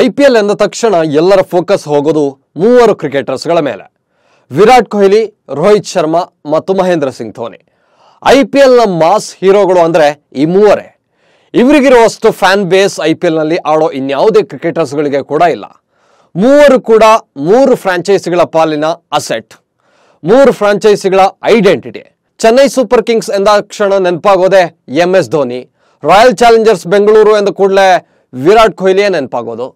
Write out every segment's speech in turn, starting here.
I P L ಎಂದ ತಕ್ಷಣ ಎಲ್ಲರ ಫೋಕಸ್ ಹೋಗೋದು ಮೂವರು ಕ್ರಿಕೆಟರ್ಸ್ಗಳ ಮೇಲೆ ವಿರಾಟ್ ಕೊಹ್ಲಿ ರೋಹಿತ್ ಶರ್ಮಾ ಮತ್ತು ಮಹೇಂದ್ರ ಸಿಂಗ್ ಧೋನಿ ಐ ಪಿ ಎಲ್ನ ಮಾಸ್ ಹೀರೋಗಳು ಅಂದರೆ ಈ ಮೂವರೇ ಇವರಿಗಿರುವಷ್ಟು ಫ್ಯಾನ್ ಬೇಸ್ ಐ ಪಿ ಎಲ್ನಲ್ಲಿ ಆಡೋ ಇನ್ಯಾವುದೇ ಕ್ರಿಕೆಟರ್ಸ್ಗಳಿಗೆ ಕೂಡ ಇಲ್ಲ ಮೂವರು ಕೂಡ ಮೂರು ಫ್ರಾಂಚೈಸಿಗಳ ಪಾಲಿನ ಅಸೆಟ್ ಮೂರು ಫ್ರಾಂಚೈಸಿಗಳ ಐಡೆಂಟಿಟಿ ಚೆನ್ನೈ ಸೂಪರ್ ಕಿಂಗ್ಸ್ ಎಂದ ಎಂದಾಕ್ಷಣ ನೆನಪಾಗೋದೆ M S Dhoni Royal Challengers Bengaluru ಎಂದ ಕೂಡಲೇ ವಿರಾಟ್ ಕೊಹ್ಲಿಯೇ ನೆನಪಾಗೋದು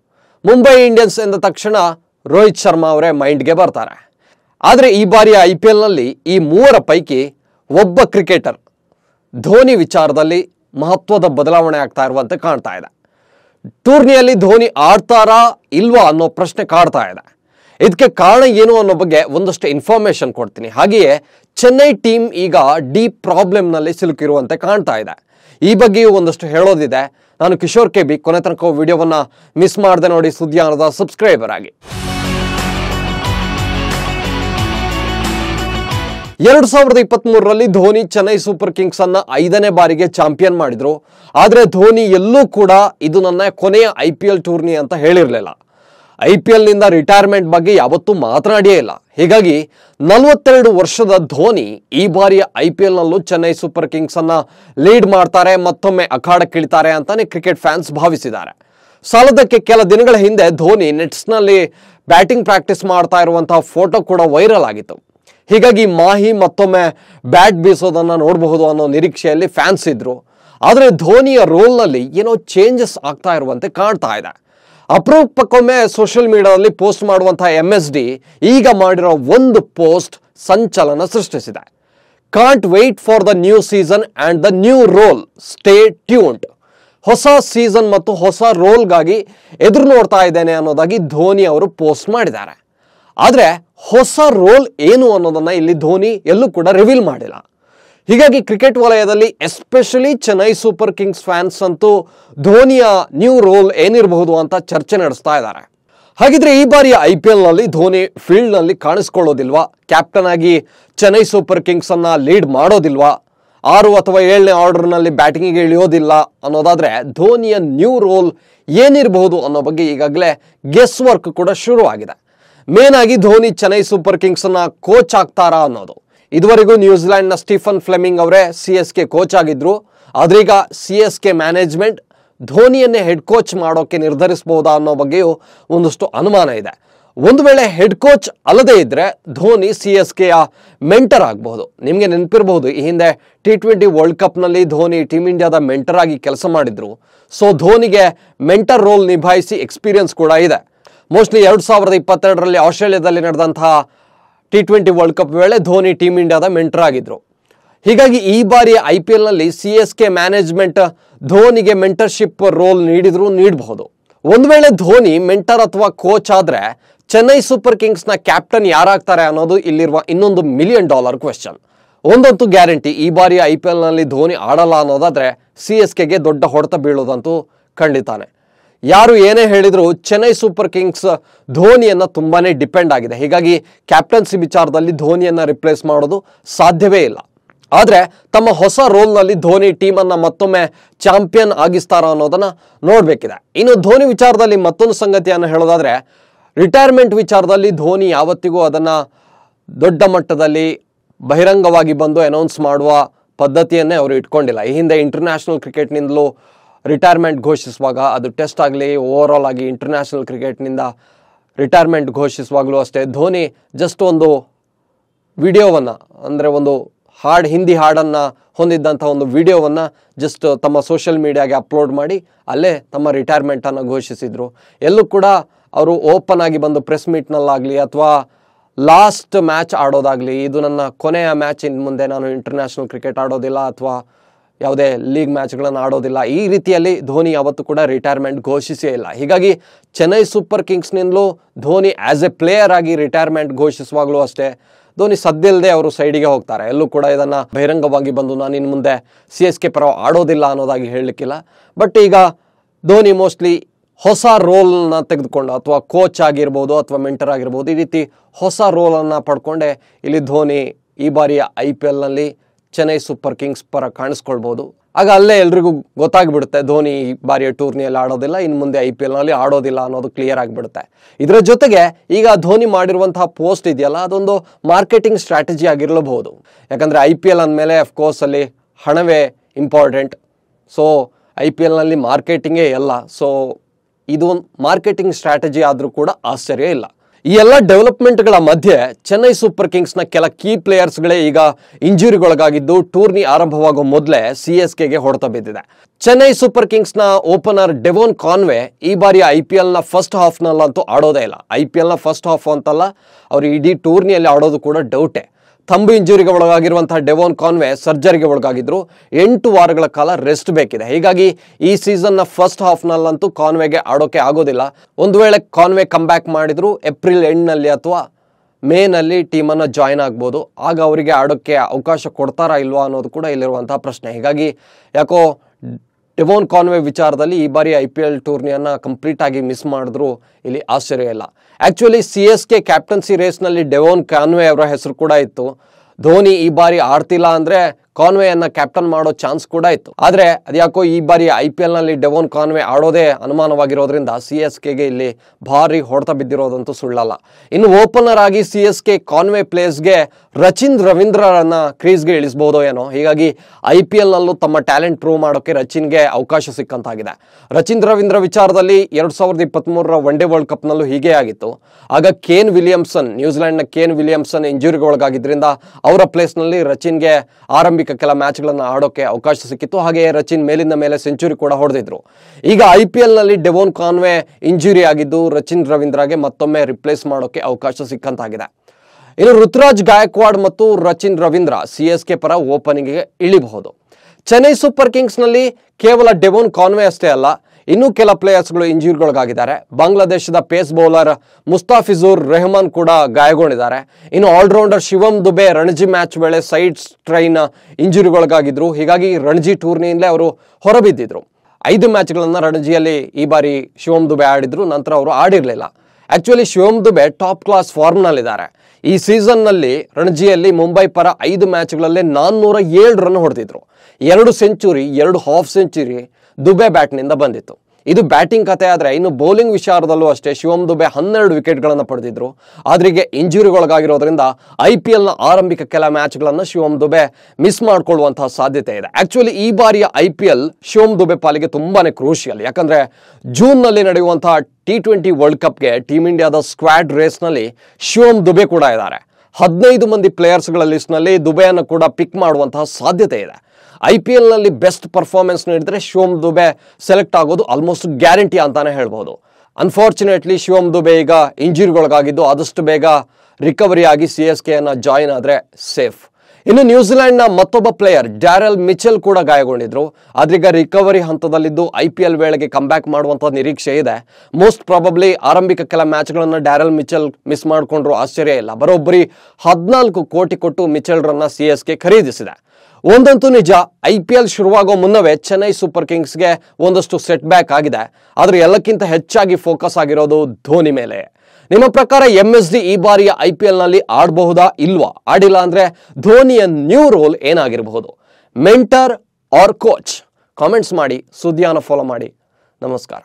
ಮುಂಬೈ ಇಂಡಿಯನ್ಸ್ ಎಂದ ತಕ್ಷಣ ರೋಹಿತ್ ಶರ್ಮಾ ಅವರೇ ಮೈಂಡ್ಗೆ ಬರ್ತಾರೆ ಆದರೆ ಈ ಬಾರಿಯ ಐ ಪಿ ಎಲ್ನಲ್ಲಿ ಈ ಮೂವರ ಪೈಕಿ ಒಬ್ಬ ಕ್ರಿಕೆಟರ್ ಧೋನಿ ವಿಚಾರದಲ್ಲಿ ಮಹತ್ವದ ಬದಲಾವಣೆ ಆಗ್ತಾ ಇರುವಂತೆ ಕಾಣ್ತಾ ಇದೆ ಟೂರ್ನಿಯಲ್ಲಿ ಧೋನಿ ಆಡ್ತಾರಾ ಇಲ್ವಾ ಅನ್ನೋ ಪ್ರಶ್ನೆ ಕಾಡ್ತಾ ಇದೆ ಇದಕ್ಕೆ ಕಾರಣ ಏನು ಅನ್ನೋ ಬಗ್ಗೆ ಒಂದಷ್ಟು ಇನ್ಫಾರ್ಮೇಷನ್ ಕೊಡ್ತೀನಿ ಹಾಗೆಯೇ ಚೆನ್ನೈ ಟೀಮ್ ಈಗ ಡೀಪ್ ಪ್ರಾಬ್ಲಮ್ನಲ್ಲಿ ಸಿಲುಕಿರುವಂತೆ ಕಾಣ್ತಾ ಇದೆ ಈ ಬಗ್ಗೆಯೂ ಒಂದಷ್ಟು ಹೇಳೋದಿದೆ ನಾನು ಕಿಶೋರ್ ಕೆ ಬಿ ಕೊನೆ ತನಕ ವಿಡಿಯೋವನ್ನು ಮಿಸ್ ಮಾಡದೆ ನೋಡಿ ಸುದ್ದಿ ಅನ್ನೋದ ಸಬ್ಸ್ಕ್ರೈಬರ್ ಆಗಿ ಎರಡು ಸಾವಿರದ ಇಪ್ಪತ್ತ್ ಮೂರರಲ್ಲಿ ಧೋನಿ ಚೆನ್ನೈ ಸೂಪರ್ ಕಿಂಗ್ಸ್ ಅನ್ನ ಐದನೇ ಬಾರಿಗೆ ಚಾಂಪಿಯನ್ ಮಾಡಿದ್ರು ಆದರೆ ಧೋನಿ ಎಲ್ಲೂ ಕೂಡ ಇದು ನನ್ನ ಕೊನೆಯ ಐ ಪಿ ಎಲ್ ಟೂರ್ನಿ ಅಂತ ಹೇಳಿರಲಿಲ್ಲ ಐ ಪಿ ಎಲ್ನಿಂದ ರಿಟೈರ್ಮೆಂಟ್ ಬಗ್ಗೆ ಯಾವತ್ತೂ ಮಾತನಾಡಿಯೇ ಇಲ್ಲ ಹೀಗಾಗಿ ನಲವತ್ತೆರಡು ವರ್ಷದ ಧೋನಿ ಈ ಬಾರಿಯ ಐ ಪಿ ಎಲ್ನಲ್ಲೂ ಚೆನ್ನೈ ಸೂಪರ್ ಕಿಂಗ್ಸ್ ಅನ್ನ ಲೀಡ್ ಮಾಡ್ತಾರೆ ಮತ್ತೊಮ್ಮೆ ಅಖಾಡಕ್ಕಿಳಿತಾರೆ ಅಂತಲೇ ಕ್ರಿಕೆಟ್ ಫ್ಯಾನ್ಸ್ ಭಾವಿಸಿದ್ದಾರೆ ಸಾಲದಕ್ಕೆ ಕೆಲ ದಿನಗಳ ಹಿಂದೆ ಧೋನಿ ನೆಟ್ಸ್ನಲ್ಲಿ ಬ್ಯಾಟಿಂಗ್ ಪ್ರಾಕ್ಟೀಸ್ ಮಾಡ್ತಾ ಇರುವಂತಹ ಫೋಟೋ ಕೂಡ ವೈರಲ್ ಆಗಿತ್ತು ಹೀಗಾಗಿ ಮಾಹಿ ಮತ್ತೊಮ್ಮೆ ಬ್ಯಾಟ್ ಬೀಸೋದನ್ನು ನೋಡಬಹುದು ಅನ್ನೋ ನಿರೀಕ್ಷೆಯಲ್ಲಿ ಫ್ಯಾನ್ಸ್ ಇದ್ರು ಆದರೆ ಧೋನಿಯ ರೋಲ್ನಲ್ಲಿ ಏನೋ ಚೇಂಜಸ್ ಆಗ್ತಾ ಇರುವಂತೆ ಕಾಣ್ತಾ ಇದೆ ಅಪರೂಪಕ್ಕೊಮ್ಮೆ ಸೋಷಿಯಲ್ ಮೀಡಿಯಾದಲ್ಲಿ ಪೋಸ್ಟ್ ಮಾಡುವಂತಹ ಎಂ ಎಸ್ ಡಿ ಈಗ ಮಾಡಿರೋ ಒಂದು ಪೋಸ್ಟ್ ಸಂಚಲನ ಸೃಷ್ಟಿಸಿದೆ can't wait for the new season and the new role stay tuned ಹೊಸ ಸೀಸನ್ ಮತ್ತು ಹೊಸ ರೋಲ್ಗಾಗಿ ಎದುರು ನೋಡ್ತಾ ಇದ್ದೇನೆ ಅನ್ನೋದಾಗಿ ಧೋನಿ ಅವರು ಪೋಸ್ಟ್ ಮಾಡಿದ್ದಾರೆ ಆದರೆ ಹೊಸ ರೋಲ್ ಏನು ಅನ್ನೋದನ್ನು ಇಲ್ಲಿ ಧೋನಿ ಎಲ್ಲೂ ಕೂಡ ರಿವೀಲ್ ಮಾಡಿಲ್ಲ ಹೀಗಾಗಿ ಕ್ರಿಕೆಟ್ ವಲಯದಲ್ಲಿ especially Chennai Super Kings fans ಅಂತೂ ಧೋನಿಯ ನ್ಯೂ ರೋಲ್ ಏನಿರಬಹುದು ಅಂತ ಚರ್ಚೆ ನಡೆಸ್ತಾ ಇದ್ದಾರೆ ಹಾಗಿದ್ರೆ ಈ ಬಾರಿಯ ಐ ಪಿ ಎಲ್ನಲ್ಲಿ ಧೋನಿ ಫೀಲ್ಡ್ನಲ್ಲಿ ಕಾಣಿಸ್ಕೊಳ್ಳೋದಿಲ್ವಾ ಕ್ಯಾಪ್ಟನ್ ಆಗಿ ಚೆನ್ನೈ ಸೂಪರ್ ಕಿಂಗ್ಸ್ ಅನ್ನ ಲೀಡ್ ಮಾಡೋದಿಲ್ವಾ ಆರು ಅಥವಾ ಏಳನೇ ಆರ್ಡರ್ನಲ್ಲಿ ಬ್ಯಾಟಿಂಗಿಗೆ ಇಳಿಯೋದಿಲ್ಲ ಅನ್ನೋದಾದರೆ ಧೋನಿಯ ನ್ಯೂ ರೋಲ್ ಏನಿರಬಹುದು ಅನ್ನೋ ಬಗ್ಗೆ ಈಗಾಗಲೇ ಗೆಸ್ ವರ್ಕ್ ಕೂಡ ಶುರುವಾಗಿದೆ ಮೇನ್ ಆಗಿ ಧೋನಿ ಚೆನ್ನೈ ಸೂಪರ್ ಕಿಂಗ್ಸ್ ಅನ್ನ ಕೋಚ್ ಆಗ್ತಾರಾ ಅನ್ನೋದು ಇದುವರೆಗೂ ನ್ಯೂಜಿಲೆಂಡ್ನ ಸ್ಟೀಫನ್ ಫ್ಲೆಮಿಂಗ್ ಅವರೇ ಸಿ ಎಸ್ ಕೆ ಕೋಚ್ ಆಗಿದ್ರು ಆದ್ರೀಗ ಸಿ ಎಸ್ ಕೆ ಮ್ಯಾನೇಜ್ಮೆಂಟ್ ಧೋನಿಯನ್ನೇ ಹೆಡ್ ಕೋಚ್ ಮಾಡೋಕ್ಕೆ ನಿರ್ಧರಿಸಬಹುದಾ ಅನ್ನೋ ಬಗ್ಗೆಯೂ ಒಂದಷ್ಟು ಅನುಮಾನ ಇದೆ ಒಂದು ವೇಳೆ ಹೆಡ್ ಕೋಚ್ ಅಲ್ಲದೇ ಇದ್ದರೆ ಧೋನಿ ಸಿ ಎಸ್ ಕೆಯ ಮೆಂಟರ್ ಆಗಬಹುದು ನಿಮಗೆ ನೆನಪಿರಬಹುದು ಈ ಹಿಂದೆ ಟಿ ಟ್ವೆಂಟಿ ವರ್ಲ್ಡ್ ಕಪ್ನಲ್ಲಿ ಧೋನಿ ಟೀಮ್ ಇಂಡಿಯಾದ ಮೆಂಟರ್ ಆಗಿ ಕೆಲಸ ಮಾಡಿದ್ರು ಸೊ ಧೋನಿಗೆ ಮೆಂಟರ್ ರೋಲ್ ನಿಭಾಯಿಸಿ ಎಕ್ಸ್ಪೀರಿಯನ್ಸ್ ಕೂಡ ಇದೆ ಮೋಸ್ಟ್ಲಿ ಎರಡು ಸಾವಿರದ ಇಪ್ಪತ್ತೆರಡರಲ್ಲಿ ಆಸ್ಟ್ರೇಲಿಯಾದಲ್ಲಿ ನಡೆದಂತಹ ಟಿ ಟ್ವೆಂಟಿ ವರ್ಲ್ಡ್ ಕಪ್ ವೇಳೆ ಧೋನಿ ಟೀಮ್ ಇಂಡಿಯಾದ ಮೆಂಟರ್ ಆಗಿದ್ರು ಹೀಗಾಗಿ ಈ ಬಾರಿ ಐ ಪಿ ಎಲ್ನಲ್ಲಿ ಸಿ ಎಸ್ ಕೆ ಮ್ಯಾನೇಜ್ಮೆಂಟ್ ಧೋನಿಗೆ ಮೆಂಟರ್ಶಿಪ್ ರೋಲ್ ನೀಡಿದ್ರು ನೀಡಬಹುದು ಒಂದು ವೇಳೆ ಧೋನಿ ಮೆಂಟರ್ ಅಥವಾ ಕೋಚ್ ಆದರೆ ಚೆನ್ನೈ ಸೂಪರ್ ಕಿಂಗ್ಸ್ನ ಕ್ಯಾಪ್ಟನ್ ಯಾರಾಗ್ತಾರೆ ಅನ್ನೋದು ಇಲ್ಲಿರುವ ಇನ್ನೊಂದು ಮಿಲಿಯನ್ ಡಾಲರ್ ಕ್ವೆಶನ್ ಒಂದಂತೂ ಗ್ಯಾರಂಟಿ ಈ ಬಾರಿ ಐ ಪಿ ಎಲ್ನಲ್ಲಿ ಧೋನಿ ಆಡಲ್ಲ ಅನ್ನೋದಾದರೆ ಸಿ ಎಸ್ ಕೆಗೆ ದೊಡ್ಡ ಹೊಡೆತ ಬೀಳೋದಂತೂ ಖಂಡಿತಾನೆ ಯಾರು ಏನೇ ಹೇಳಿದರೂ ಚೆನ್ನೈ ಸೂಪರ್ ಕಿಂಗ್ಸ್ ಧೋನಿಯನ್ನು ತುಂಬಾ ಡಿಪೆಂಡ್ ಆಗಿದೆ ಹೀಗಾಗಿ ಕ್ಯಾಪ್ಟನ್ಸಿ ವಿಚಾರದಲ್ಲಿ ಧೋನಿಯನ್ನು ರಿಪ್ಲೇಸ್ ಮಾಡೋದು ಸಾಧ್ಯವೇ ಇಲ್ಲ ಆದರೆ ತಮ್ಮ ಹೊಸ ರೋಲ್ನಲ್ಲಿ ಧೋನಿ ಟೀಮನ್ನು ಮತ್ತೊಮ್ಮೆ ಚಾಂಪಿಯನ್ ಆಗಿಸ್ತಾರ ಅನ್ನೋದನ್ನು ನೋಡಬೇಕಿದೆ ಇನ್ನು ಧೋನಿ ವಿಚಾರದಲ್ಲಿ ಮತ್ತೊಂದು ಸಂಗತಿಯನ್ನು ಹೇಳೋದಾದರೆ ರಿಟೈರ್ಮೆಂಟ್ ವಿಚಾರದಲ್ಲಿ ಧೋನಿ ಯಾವತ್ತಿಗೂ ಅದನ್ನು ದೊಡ್ಡ ಮಟ್ಟದಲ್ಲಿ ಬಹಿರಂಗವಾಗಿ ಬಂದು ಅನೌನ್ಸ್ ಮಾಡುವ ಪದ್ಧತಿಯನ್ನೇ ಅವರು ಇಟ್ಕೊಂಡಿಲ್ಲ ಈ ಹಿಂದೆ ಇಂಟರ್ನ್ಯಾಷನಲ್ ಕ್ರಿಕೆಟ್ನಿಂದಲೂ ರಿಟೈರ್ಮೆಂಟ್ ಘೋಷಿಸುವಾಗ ಅದು ಟೆಸ್ಟ್ ಆಗಲಿ ಓವರ್ ಆಲ್ ಆಗಿ ಇಂಟರ್ನ್ಯಾಷನಲ್ ಕ್ರಿಕೆಟ್ನಿಂದ ರಿಟೈರ್ಮೆಂಟ್ ಘೋಷಿಸುವಾಗಲೂ ಅಷ್ಟೇ ಧೋನಿ ಜಸ್ಟ್ ಒಂದು ವಿಡಿಯೋವನ್ನು ಅಂದರೆ ಒಂದು ಹಾಡ್ ಹಿಂದಿ ಹಾಡನ್ನು ಹೊಂದಿದ್ದಂಥ ಒಂದು ವಿಡಿಯೋವನ್ನು ಜಸ್ಟ್ ತಮ್ಮ ಸೋಷಿಯಲ್ ಮೀಡಿಯಾಗೆ ಅಪ್ಲೋಡ್ ಮಾಡಿ ಅಲ್ಲೇ ತಮ್ಮ ರಿಟೈರ್ಮೆಂಟನ್ನು ಘೋಷಿಸಿದರು ಎಲ್ಲೂ ಕೂಡ ಅವರು ಓಪನ್ ಆಗಿ ಬಂದು ಪ್ರೆಸ್ ಮೀಟ್ನಲ್ಲಾಗಲಿ ಅಥವಾ ಲಾಸ್ಟ್ ಮ್ಯಾಚ್ ಆಡೋದಾಗಲಿ ಇದು ನನ್ನ ಕೊನೆಯ ಮ್ಯಾಚ್ ಇನ್ನು ಮುಂದೆ ನಾನು ಇಂಟರ್ನ್ಯಾಷನಲ್ ಕ್ರಿಕೆಟ್ ಆಡೋದಿಲ್ಲ ಅಥವಾ ಯಾವುದೇ ಲೀಗ್ ಮ್ಯಾಚ್ಗಳನ್ನು ಆಡೋದಿಲ್ಲ ಈ ರೀತಿಯಲ್ಲಿ ಧೋನಿ ಯಾವತ್ತೂ ಕೂಡ ರಿಟೈರ್ಮೆಂಟ್ ಘೋಷಿಸೇ ಇಲ್ಲ ಹೀಗಾಗಿ ಚೆನ್ನೈ ಸೂಪರ್ ಕಿಂಗ್ಸ್ನಿಂದಲೂ ಧೋನಿ ಆ್ಯಸ್ ಎ ಪ್ಲೇಯರ್ ಆಗಿ ರಿಟೈರ್ಮೆಂಟ್ ಘೋಷಿಸುವಾಗಲೂ ಅಷ್ಟೇ ಧೋನಿ ಸದ್ಯಲ್ಲದೆ ಅವರು ಸೈಡಿಗೆ ಹೋಗ್ತಾರೆ ಎಲ್ಲೂ ಕೂಡ ಇದನ್ನು ಬಹಿರಂಗವಾಗಿ ಬಂದು ನಾನು ಇನ್ನು ಮುಂದೆ ಸಿ ಎಸ್ ಕೆ ಪರ ಆಡೋದಿಲ್ಲ ಅನ್ನೋದಾಗಿ ಹೇಳಲಿಕ್ಕಿಲ್ಲ ಬಟ್ ಈಗ ಧೋನಿ ಮೋಸ್ಟ್ಲಿ ಹೊಸ ರೋಲನ್ನು ತೆಗೆದುಕೊಂಡು ಅಥವಾ ಕೋಚ್ ಆಗಿರ್ಬೋದು ಅಥವಾ ಮೆಂಟರ್ ಆಗಿರ್ಬೋದು ಈ ರೀತಿ ಹೊಸ ರೋಲನ್ನು ಪಡ್ಕೊಂಡೆ ಇಲ್ಲಿ ಧೋನಿ ಈ ಬಾರಿಯ ಐ ಪಿ ಎಲ್ನಲ್ಲಿ ಚೆನ್ನೈ ಸೂಪರ್ ಕಿಂಗ್ಸ್ ಪರ ಕಾಣಿಸ್ಕೊಳ್ಬೋದು ಆಗ ಅಲ್ಲೇ ಎಲ್ರಿಗೂ ಗೊತ್ತಾಗ್ಬಿಡುತ್ತೆ ಧೋನಿ ಈ ಬಾರಿಯ ಟೂರ್ನಿಯಲ್ಲಿ ಆಡೋದಿಲ್ಲ ಇನ್ನು ಮುಂದೆ ಐ ಪಿ ಎಲ್ನಲ್ಲಿ ಆಡೋದಿಲ್ಲ ಅನ್ನೋದು ಕ್ಲಿಯರ್ ಆಗಿಬಿಡುತ್ತೆ ಇದರ ಜೊತೆಗೆ ಈಗ ಧೋನಿ ಮಾಡಿರುವಂತಹ ಪೋಸ್ಟ್ ಇದೆಯಲ್ಲ ಅದೊಂದು ಮಾರ್ಕೆಟಿಂಗ್ ಸ್ಟ್ರಾಟಜಿ ಆಗಿರಲಬಹುದು ಯಾಕಂದರೆ ಐ ಪಿ ಎಲ್ ಅಂದಮೇಲೆ ಅಫ್ಕೋರ್ಸ್ ಅಲ್ಲಿ ಹಣವೇ ಇಂಪಾರ್ಟೆಂಟ್ ಸೊ ಐ ಪಿ ಎಲ್ನಲ್ಲಿ ಮಾರ್ಕೆಟಿಂಗೇ ಎಲ್ಲ ಸೊ ಇದು ಒಂದು ಮಾರ್ಕೆಟಿಂಗ್ ಸ್ಟ್ರಾಟಜಿ ಆದರೂ ಕೂಡ ಆಶ್ಚರ್ಯ ಇಲ್ಲ ಈ ಎಲ್ಲ ಡೆವಲಪ್ಮೆಂಟ್ಗಳ ಮಧ್ಯೆ ಚೆನ್ನೈ ಸೂಪರ್ ಕಿಂಗ್ಸ್ನ ಕೆಲ ಕೀ ಪ್ಲೇಯರ್ಸ್ಗಳೇ ಈಗ ಇಂಜುರಿಗೊಳಗಾಗಿದ್ದು ಟೂರ್ನಿ ಆರಂಭವಾಗೋ ಮೊದಲೇ ಸಿ ಎಸ್ ಕೆಗೆ ಹೊಡೆತ ಬಿದ್ದಿದೆ ಚೆನ್ನೈ ಸೂಪರ್ ಕಿಂಗ್ಸ್ನ ಓಪನರ್ ಡೆವೋನ್ ಕಾನ್ವೆ ಈ ಬಾರಿ ಐ ಪಿ ಎಲ್ನ ಫಸ್ಟ್ ಹಾಫ್ನಲ್ಲಂತೂ ಆಡೋದೇ ಇಲ್ಲ ಐ ಪಿ ಎಲ್ನ ಫಸ್ಟ್ ಹಾಫ್ ಅಂತಲ್ಲ ಅವರು ಇಡೀ ಟೂರ್ನಿಯಲ್ಲಿ ಆಡೋದು ಕೂಡ ಡೌಟೇ ತಂಬು ಇಂಜುರಿಗೆ ಒಳಗಾಗಿರುವಂತಹ ಡೆವೋನ್ ಕಾನ್ವೆ ಸರ್ಜರಿಗೆ ಒಳಗಾಗಿದ್ರು ಎಂಟು ವಾರಗಳ ಕಾಲ ರೆಸ್ಟ್ ಬೇಕಿದೆ ಹೀಗಾಗಿ ಈ ಸೀಸನ್ನ ಫಸ್ಟ್ ಹಾಫ್ನಲ್ಲಂತೂ ಕಾನ್ವೆಗೆ ಆಡೋಕೆ ಆಗೋದಿಲ್ಲ ಒಂದು ವೇಳೆ ಕಾನ್ವೆ ಕಮ್ ಬ್ಯಾಕ್ ಮಾಡಿದ್ರು ಏಪ್ರಿಲ್ ಎಂಡ್ನಲ್ಲಿ ಅಥವಾ ಮೇನಲ್ಲಿ ಟೀಮನ್ನು ಜಾಯಿನ್ ಆಗ್ಬೋದು ಆಗ ಅವರಿಗೆ ಆಡೋಕ್ಕೆ ಅವಕಾಶ ಕೊಡ್ತಾರಾ ಇಲ್ವಾ ಅನ್ನೋದು ಕೂಡ ಇಲ್ಲಿರುವಂತಹ ಪ್ರಶ್ನೆ ಹೀಗಾಗಿ ಯಾಕೋ ಡೆವೋನ್ ಕಾನ್ವೆ ವಿಚಾರದಲ್ಲಿ ಈ ಬಾರಿ ಐ ಪಿ ಎಲ್ ಟೂರ್ನಿಯನ್ನು ಕಂಪ್ಲೀಟಾಗಿ ಮಿಸ್ ಮಾಡಿದ್ರು ಇಲ್ಲಿ ಆಶ್ಚರ್ಯ ಇಲ್ಲ actually C S K captaincy ರೇಸ್ನಲ್ಲಿ ಡೆವೋನ್ ಕಾನ್ವೆ ಅವರ ಹೆಸರು ಕೂಡ ಇತ್ತು ಧೋನಿ ಈ ಬಾರಿ ಆಡ್ತಿಲ್ಲ ಅಂದರೆ ಅನ್ನ ಕ್ಯಾಪ್ಟನ್ ಮಾಡೋ ಚಾನ್ಸ್ ಕೂಡ ಇತ್ತು ಆದ್ರೆ ಅದ್ಯಾಕೋ ಈ ಬಾರಿ ಐ ಪಿ ಎಲ್ ನಲ್ಲಿ ಡೆವೋನ್ ಕಾನ್ವೆ ಆಡೋದೇ ಅನುಮಾನವಾಗಿರೋದ್ರಿಂದ ಸಿ ಎಸ್ ಕೆಗೆ ಇಲ್ಲಿ ಭಾರಿ ಹೊಡೆತ ಬಿದ್ದಿರೋದಂತೂ ಸುಳ್ಳಲ್ಲ ಇನ್ನು ಓಪನರ್ ಆಗಿ ಸಿ ಎಸ್ ಕೆ ಕಾನ್ವೆ ಪ್ಲೇಸ್ಗೆ ರಚಿನ್ ರವೀಂದ್ರರನ್ನ ಕ್ರೀಸ್ಗೆ ಇಳಿಸಬಹುದು ಏನೋ ಹೀಗಾಗಿ ಐ ಪಿ ಎಲ್ ನಲ್ಲೂ ತಮ್ಮ ಟ್ಯಾಲೆಂಟ್ ಪ್ರೂವ್ ಮಾಡೋಕೆ ರಚಿನ್ಗೆ ಅವಕಾಶ ಸಿಕ್ಕಂತಾಗಿದೆ ರಚಿನ್ ರವೀಂದ್ರ ವಿಚಾರದಲ್ಲಿ ಎರಡ್ ಸಾವಿರದ ಇಪ್ಪತ್ತ್ ಮೂರರ ಒನ್ ಡೇ ವರ್ಲ್ಡ್ ಕಪ್ ನಲ್ಲೂ ಹೀಗೆ ಆಗಿತ್ತು ಆಗ ಕೇನ್ ವಿಲಿಯಮ್ಸನ್ ನ್ಯೂಜಿಲೆಂಡ್ ನ ಕೇನ್ ವಿಲಿಯಮ್ಸನ್ ಇಂಜುರಿಗೆ ಒಳಗಾಗಿದ್ರಿಂದ ಅವರ ಪ್ಲೇಸ್ ಪ್ಲೇಸ್ನಲ್ಲಿ ರಚಿನ್ಗೆ ಆರಂಭಿಕ ಬಳಿಕ ಕೆಲ ಗಳನ್ನು ಆಡೋಕೆ ಅವಕಾಶ ಸಿಕ್ಕಿತ್ತು ಹಾಗೆ ರಚಿನ್ ಮೇಲಿಂದ ಮೇಲೆ ಸೆಂಚುರಿ ಕೂಡ ಹೊಡೆದಿದ್ರು ಈಗ ಐ ಪಿ ಎಲ್ನಲ್ಲಿ ಡೆವೋನ್ ಕಾನ್ವೆ ಇಂಜುರಿ ಆಗಿದ್ದು ರಚಿನ್ ರವೀಂದ್ರಗೆ ಮತ್ತೊಮ್ಮೆ ರಿಪ್ಲೇಸ್ ಮಾಡೋಕೆ ಅವಕಾಶ ಸಿಕ್ಕಂತಾಗಿದೆ ಇನ್ನು ಋತುರಾಜ್ ಗಾಯಕ್ವಾಡ್ ಮತ್ತು Rachin Ravindra C S K ಪರ ಓಪನಿಂಗ್ಗೆ ಇಳಿಬಹುದು ಚೆನ್ನೈ ಸೂಪರ್ ಕಿಂಗ್ಸ್ ನಲ್ಲಿ ಕೇವಲ ಡೆವೋನ್ ಕಾನ್ವೆ ಅಷ್ಟೇ ಅಲ್ಲ ಇನ್ನೂ ಕೆಲ ಪ್ಲೇಯರ್ಸ್ಗಳು ಇಂಜುರಿಗೊಳಗಾಗಿದ್ದಾರೆ ಬಾಂಗ್ಲಾದೇಶದ ಪೇಸ್ ಬೌಲರ್ ಮುಸ್ತಾಫಿಜೂರ್ ರೆಹಮಾನ್ ಕೂಡ ಗಾಯಗೊಂಡಿದ್ದಾರೆ ಇನ್ನು ಆಲ್ರೌಂಡರ್ ಶಿವಮ್ ದುಬೆ ರಣಜಿ ಮ್ಯಾಚ್ ವೇಳೆ ಸೈಡ್ ಸ್ಟ್ರೈನ್ ಇಂಜುರಿಗೊಳಗಾಗಿದ್ರು ಹೀಗಾಗಿ ರಣಜಿ ಟೂರ್ನಿಯಿಂದಲೇ ಅವರು ಹೊರಬಿದ್ದಿದ್ರು ಐದು ಮ್ಯಾಚ್ಗಳನ್ನು ರಣಜಿಯಲ್ಲಿ ಈ ಬಾರಿ ಶಿವಮ್ ದುಬೆ ಆಡಿದ್ರು ನಂತರ ಅವರು ಆಡಿರಲಿಲ್ಲ actually Shivam Dube top class ಫಾರ್ಮ್ನಲ್ಲಿದ್ದಾರೆ ಈ ಸೀಸನ್ನಲ್ಲಿ ರಣಜಿಯಲ್ಲಿ ಮುಂಬೈ ಪರ ಐದು ಮ್ಯಾಚ್ಗಳಲ್ಲಿ ನಾನ್ನೂರ ಏಳು ರನ್ ಹೊಡೆದಿದ್ರು ಎರಡು ಸೆಂಚುರಿ ಎರಡು ಹಾಫ್ ಸೆಂಚುರಿ ದುಬೆ ಬ್ಯಾಟ್ನಿಂದ ಬಂದಿತ್ತು ಇದು ಬ್ಯಾಟಿಂಗ್ ಕತೆ ಆದರೆ ಇನ್ನು ಬೌಲಿಂಗ್ ವಿಚಾರದಲ್ಲೂ ಅಷ್ಟೇ ಶಿವಂ ದುಬೆ ಹನ್ನೆರಡು ವಿಕೆಟ್ಗಳನ್ನು ಪಡೆದಿದ್ರು ಆದ್ರಿಗೆ ಇಂಜುರಿಗೊಳಗಾಗಿರೋದ್ರಿಂದ ಐ ಪಿ ಎಲ್ನ ಆರಂಭಿಕ ಕೆಲ ಮ್ಯಾಚ್ಗಳನ್ನು ಶಿವಂ ದುಬೆ ಮಿಸ್ ಮಾಡಿಕೊಳ್ಳುವಂತಹ ಸಾಧ್ಯತೆ ಇದೆ ಆಕ್ಚುಲಿ ಈ ಬಾರಿಯ I P L Shivam Dube ಪಾಲಿಗೆ ತುಂಬಾನೇ ಕ್ರೂಷಿಯಲ್ ಯಾಕಂದ್ರೆ ಜೂನ್ನಲ್ಲಿ ನಡೆಯುವಂತಹ ಟಿ ಟ್ವೆಂಟಿ ವರ್ಲ್ಡ್ ಕಪ್ಗೆ ಟೀಮ್ ಇಂಡಿಯಾದ ಸ್ಕ್ವಾಡ್ ರೇಸ್ನಲ್ಲಿ ಶಿವಂ ದುಬೆ ಕೂಡ ಇದ್ದಾರೆ ಹದಿನೈದು ಮಂದಿ ಪ್ಲೇಯರ್ಸ್ಗಳ ಲಿಸ್ಟ್ನಲ್ಲಿ ದುಬೆಯನ್ನು ಕೂಡ ಪಿಕ್ ಮಾಡುವಂತಹ ಸಾಧ್ಯತೆ ಇದೆ ಐ ಪಿ ನಲ್ಲಿ ಬೆಸ್ಟ್ ಪರ್ಫಾರ್ಮೆನ್ಸ್ ನೀಡಿದ್ರೆ ಶಿವಮ್ ದುಬೆ ಸೆಲೆಕ್ಟ್ ಆಗೋದು ಆಲ್ಮೋಸ್ಟ್ ಗ್ಯಾರಂಟಿ ಅಂತಾನೆ ಹೇಳ್ಬೋದು ಅನ್ಫಾರ್ಚುನೇಟ್ಲಿ ಶಿವಮ್ ದುಬೆ ಈಗ ಇಂಜುರಿಗೊಳಗಾಗಿದ್ದು ಆದಷ್ಟು ಬೇಗ ರಿಕವರಿ ಆಗಿ ಸಿ ಎಸ್ ಅನ್ನ ಜಾಯಿನ್ ಆದರೆ ಸೇಫ್ ಇನ್ನು ನ್ಯೂಜಿಲೆಂಡ್ನ ಮತ್ತೊಬ್ಬ ಪ್ಲೇಯರ್ ಡ್ಯಾರೆಲ್ ಮಿಚೆಲ್ ಕೂಡ ಗಾಯಗೊಂಡಿದ್ರು ಆದ್ರೀಗ ರಿಕವರಿ ಹಂತದಲ್ಲಿದ್ದು ಐ ಪಿ ಎಲ್ ವೇಳೆಗೆ ಕಂಬ್ಯಾಕ್ ಮಾಡುವಂಥ ನಿರೀಕ್ಷೆ ಇದೆ ಮೋಸ್ಟ್ ಪ್ರಾಬಬ್ಲಿ ಆರಂಭಿಕ ಕೆಲ ಮ್ಯಾಚ್ಗಳನ್ನು ಡ್ಯಾರಲ್ ಮಿಚೆಲ್ ಮಿಸ್ ಮಾಡಿಕೊಂಡ್ರು ಆಶ್ಚರ್ಯ ಇಲ್ಲ ಬರೋಬ್ಬರಿ ಹದಿನಾಲ್ಕು ಕೋಟಿ ಕೊಟ್ಟು ಮಿಚೆಲ್ರನ್ನ ಸಿ ಎಸ್ ಕೆ ಖರೀದಿಸಿದೆ ಒಂದಂತೂ ನಿಜ ಐ ಪಿ ಎಲ್ ಶುರುವಾಗೋ ಮುನ್ನವೇ ಚೆನ್ನೈ ಸೂಪರ್ ಕಿಂಗ್ಸ್ಗೆ ಒಂದಷ್ಟು ಸೆಟ್ ಬ್ಯಾಕ್ ಆಗಿದೆ ಆದರೆ ಎಲ್ಲಕ್ಕಿಂತ ಹೆಚ್ಚಾಗಿ ಫೋಕಸ್ ಆಗಿರೋದು ಧೋನಿ ಮೇಲೆ ನಿಮ್ಮ ಪ್ರಕಾರ ಎಂ ಎಸ್ ಡಿ ಈ ಬಾರಿಯ ಐ ಪಿ ಎಲ್ನಲ್ಲಿ ಆಡಬಹುದಾ ಇಲ್ವಾ ಆಡಿಲ್ಲ ಅಂದರೆ ಧೋನಿಯ ನ್ಯೂ ರೋಲ್ ಏನಾಗಿರಬಹುದು ಮೆಂಟರ್ ಆರ್ ಕೋಚ್ ಕಾಮೆಂಟ್ಸ್ ಮಾಡಿ ಸುದ್ದಿಯನ್ನು ಫಾಲೋ ಮಾಡಿ ನಮಸ್ಕಾರ